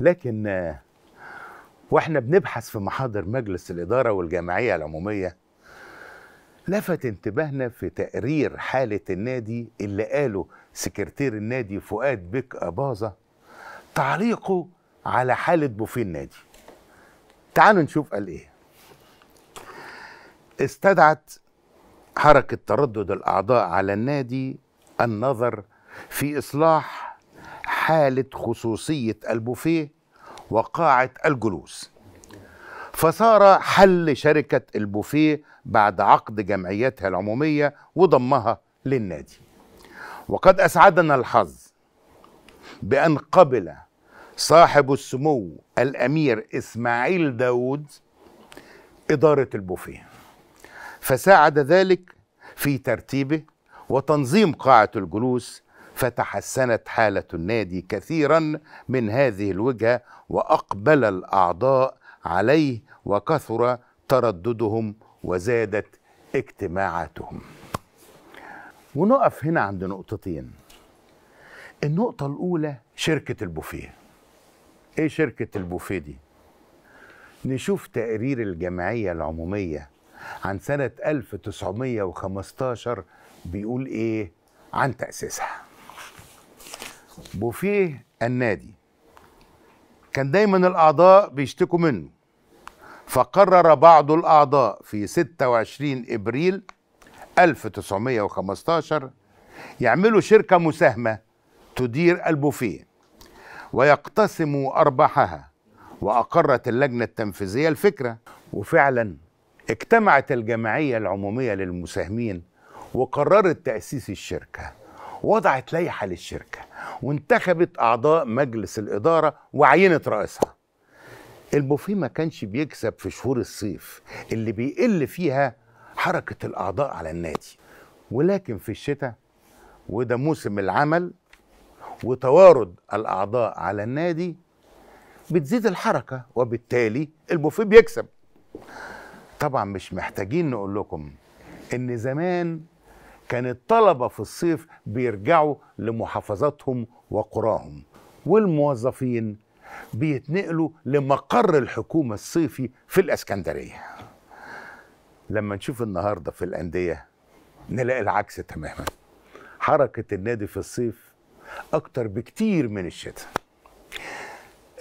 لكن آه، واحنا بنبحث في محاضر مجلس الإدارة والجمعية العمومية لفت انتباهنا في تقرير حالة النادي اللي قاله سكرتير النادي فؤاد بيك أباظة تعليقه على حالة بوفيه النادي تعالوا نشوف قال إيه استدعت حركة تردد الأعضاء على النادي النظر في إصلاح حالة خصوصية البوفيه وقاعة الجلوس فصار حل شركة البوفيه بعد عقد جمعيتها العمومية وضمها للنادي وقد أسعدنا الحظ بأن قبل صاحب السمو الأمير إسماعيل داود إدارة البوفيه فساعد ذلك في ترتيبه وتنظيم قاعة الجلوس فتحسنت حالة النادي كثيرا من هذه الوجهة وأقبل الأعضاء عليه وكثر ترددهم وزادت اجتماعاتهم ونقف هنا عند نقطتين النقطة الأولى شركة البوفيه إيه شركة البوفيه دي؟ نشوف تقرير الجمعية العمومية عن سنة 1915 بيقول إيه عن تأسيسها بوفيه النادي كان دايما الأعضاء بيشتكوا منه فقرر بعض الأعضاء في 26 إبريل 1915 يعملوا شركة مساهمة تدير البوفيه ويقتسموا أرباحها وأقرت اللجنة التنفيذية الفكرة وفعلا اجتمعت الجمعية العمومية للمساهمين وقررت تأسيس الشركة وضعت لائحة للشركة وانتخبت أعضاء مجلس الإدارة وعينت رئيسها البوفيه ما كانش بيكسب في شهور الصيف اللي بيقل فيها حركة الأعضاء على النادي ولكن في الشتاء وده موسم العمل وتوارد الأعضاء على النادي بتزيد الحركة وبالتالي البوفيه بيكسب طبعا مش محتاجين نقول لكم ان زمان كان الطلبة في الصيف بيرجعوا لمحافظاتهم وقراهم والموظفين بيتنقلوا لمقر الحكومة الصيفي في الإسكندرية لما نشوف النهاردة في الأندية نلاقي العكس تماما حركة النادي في الصيف أكتر بكتير من الشتاء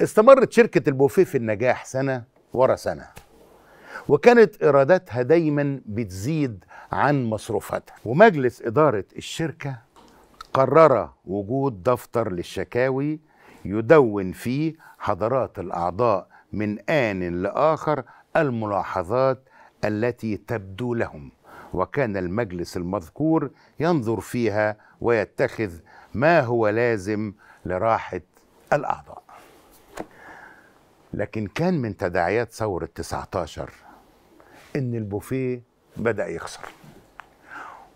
استمرت شركة البوفيه في النجاح سنة ورا سنة وكانت ايراداتها دايما بتزيد عن مصروفاتها ومجلس اداره الشركه قرر وجود دفتر للشكاوي يدون فيه حضرات الاعضاء من ان لاخر الملاحظات التي تبدو لهم وكان المجلس المذكور ينظر فيها ويتخذ ما هو لازم لراحه الاعضاء لكن كان من تداعيات ثوره 19 ان البوفيه بدا يخسر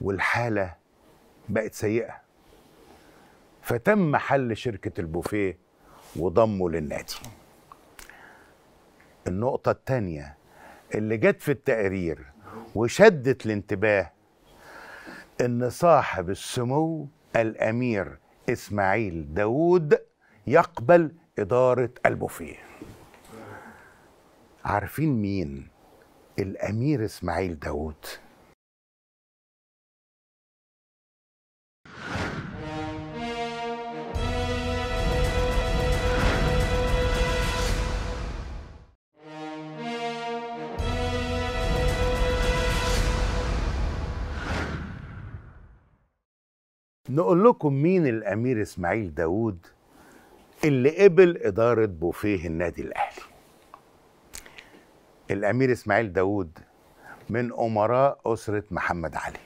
والحاله بقت سيئه فتم حل شركه البوفيه وضمه للنادي النقطه الثانيه اللي جت في التقرير وشدت الانتباه ان صاحب السمو الامير اسماعيل داوود يقبل اداره البوفيه عارفين مين الأمير إسماعيل داوود نقول لكم مين الأمير إسماعيل داوود اللي قبل إدارة بوفيه النادي الأهلي الامير اسماعيل داوود من امراء اسره محمد علي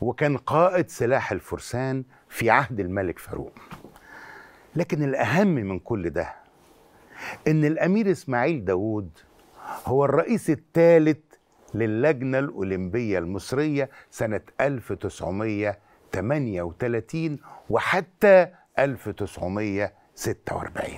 وكان قائد سلاح الفرسان في عهد الملك فاروق لكن الاهم من كل ده ان الامير اسماعيل داوود هو الرئيس الثالث للجنه الاولمبيه المصريه سنه 1938 وحتى 1946